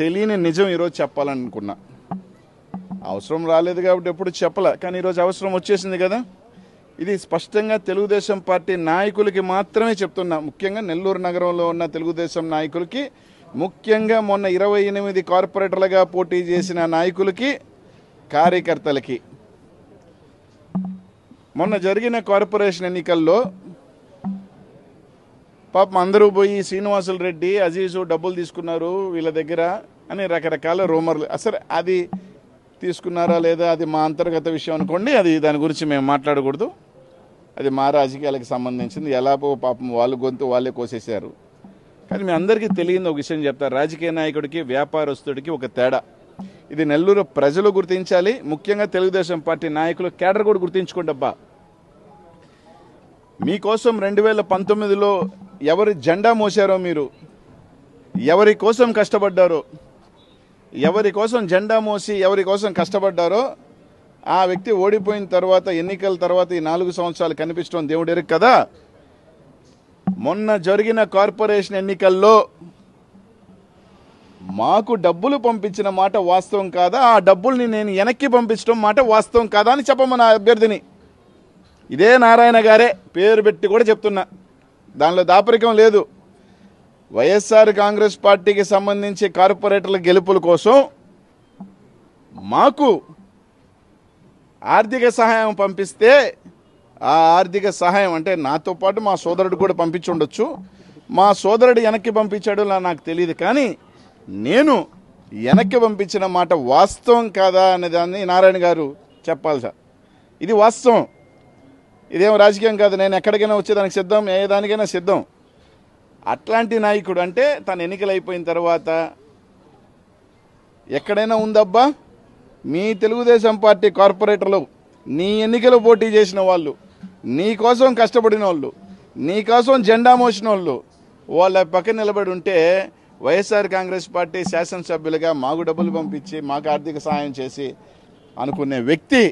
తెలియని నిజం ఈరోజు చెప్పాలనుకున్నా అవసరం రాలేదు కాబట్టి ఎప్పుడు చెప్పలే కానీ ఈరోజు అవసరం వచ్చేసింది కదా ఇది స్పష్టంగా తెలుగుదేశం పార్టీ నాయకులకి మాత్రమే చెప్తున్నా ముఖ్యంగా నెల్లూరు నగరంలో ఉన్న తెలుగుదేశం నాయకులకి ముఖ్యంగా మొన్న ఇరవై ఎనిమిది కార్పొరేటర్లుగా పోటీ చేసిన నాయకులకి కార్యకర్తలకి మొన్న జరిగిన కార్పొరేషన్ ఎన్నికల్లో పాపం అందరూ పోయి శ్రీనివాసులు రెడ్డి అజీజు డబ్బులు తీసుకున్నారు వీళ్ళ దగ్గర అని రకరకాల రూమర్లు అసలు అది తీసుకున్నారా లేదా అది మా అంతర్గత విషయం అనుకోండి అది దాని గురించి మేము మాట్లాడకూడదు అది మా రాజకీయాలకు సంబంధించింది ఎలాగో పాపం వాళ్ళు గొంతు వాళ్ళే కోసేశారు కానీ మీ అందరికీ తెలియని ఒక విషయం చెప్తారు రాజకీయ నాయకుడికి వ్యాపారస్తుడికి ఒక తేడా ఇది నెల్లూరు ప్రజలు గుర్తించాలి ముఖ్యంగా తెలుగుదేశం పార్టీ నాయకులు కేడర్ కూడా గుర్తించుకోండి అబ్బా మీకోసం రెండు వేల పంతొమ్మిదిలో ఎవరి జెండా మోసారో మీరు ఎవరి కోసం కష్టపడ్డారో ఎవరి కోసం జెండా మోసి ఎవరి కోసం కష్టపడ్డారో ఆ వ్యక్తి ఓడిపోయిన తర్వాత ఎన్నికల తర్వాత ఈ నాలుగు సంవత్సరాలు కనిపించడం దేవుడు ఎరుగు కదా మొన్న జరిగిన కార్పొరేషన్ ఎన్నికల్లో మాకు డబ్బులు పంపించిన మాట వాస్తవం కాదా ఆ డబ్బుల్ని నేను వెనక్కి పంపించడం మాట వాస్తవం కాదా అని నా అభ్యర్థిని ఇదే నారాయణ గారే పేరు పెట్టి కూడా చెప్తున్నా దానిలో దాపరికం లేదు వైఎస్ఆర్ కాంగ్రెస్ పార్టీకి సంబంధించి కార్పొరేటర్ల గెలుపుల కోసం మాకు ఆర్థిక సహాయం పంపిస్తే ఆ ఆర్థిక సహాయం అంటే నాతో పాటు మా సోదరుడు కూడా పంపించి ఉండొచ్చు మా సోదరుడు వెనక్కి పంపించాడు నాకు తెలియదు కానీ నేను వెనక్కి పంపించిన మాట వాస్తవం కాదా అనేదాన్ని నారాయణ గారు చెప్పాలి సార్ ఇది వాస్తవం ఇదేం రాజకీయం కాదు నేను ఎక్కడికైనా వచ్చి దానికి సిద్ధం ఏ దానికైనా సిద్ధం అట్లాంటి నాయకుడు అంటే తను అయిపోయిన తర్వాత ఎక్కడైనా ఉందబ్బా మీ తెలుగుదేశం పార్టీ కార్పొరేటర్లు నీ ఎన్నికలు పోటీ చేసిన వాళ్ళు నీ కోసం కష్టపడిన వాళ్ళు నీ కోసం జెండా మోసిన వాళ్ళు వాళ్ళ పక్కన నిలబడి ఉంటే వైఎస్ఆర్ కాంగ్రెస్ పార్టీ శాసనసభ్యులుగా మాకు డబ్బులు పంపించి మాకు ఆర్థిక సహాయం చేసి అనుకునే వ్యక్తి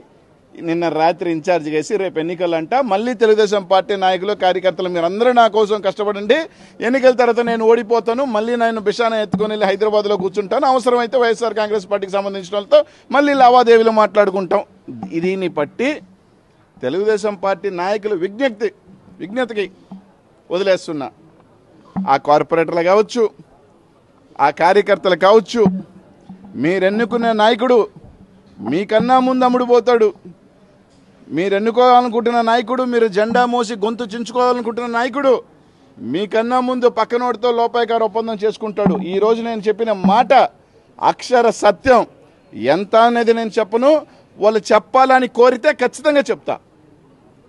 నిన్న రాత్రి ఇన్ఛార్జ్ చేసి రేపు ఎన్నికలంట మళ్ళీ తెలుగుదేశం పార్టీ నాయకులు కార్యకర్తలు మీరందరూ నా కోసం కష్టపడండి ఎన్నికల తర్వాత నేను ఓడిపోతాను మళ్ళీ నేను బిషాన ఎత్తుకొని వెళ్ళి హైదరాబాద్లో కూర్చుంటాను అవసరమైతే వైఎస్ఆర్ కాంగ్రెస్ పార్టీకి సంబంధించిన వాళ్ళతో మళ్ళీ లావాదేవీలు మాట్లాడుకుంటాం దీన్ని పట్టి తెలుగుదేశం పార్టీ నాయకులు విజ్ఞప్తి విజ్ఞతకి వదిలేస్తున్నా ఆ కార్పొరేటర్లు కావచ్చు ఆ కార్యకర్తలు కావచ్చు మీరెన్నుకునే నాయకుడు మీకన్నా ముందు పోతాడు మీరు ఎన్నుకోవాలనుకుంటున్న నాయకుడు మీరు జెండా మోసి గొంతు చించుకోవాలనుకుంటున్న నాయకుడు మీకన్నా ముందు పక్కనోడితో లోపాయికారు ఒప్పందం చేసుకుంటాడు ఈరోజు నేను చెప్పిన మాట అక్షర సత్యం ఎంత అనేది నేను చెప్పను వాళ్ళు చెప్పాలని కోరితే ఖచ్చితంగా చెప్తా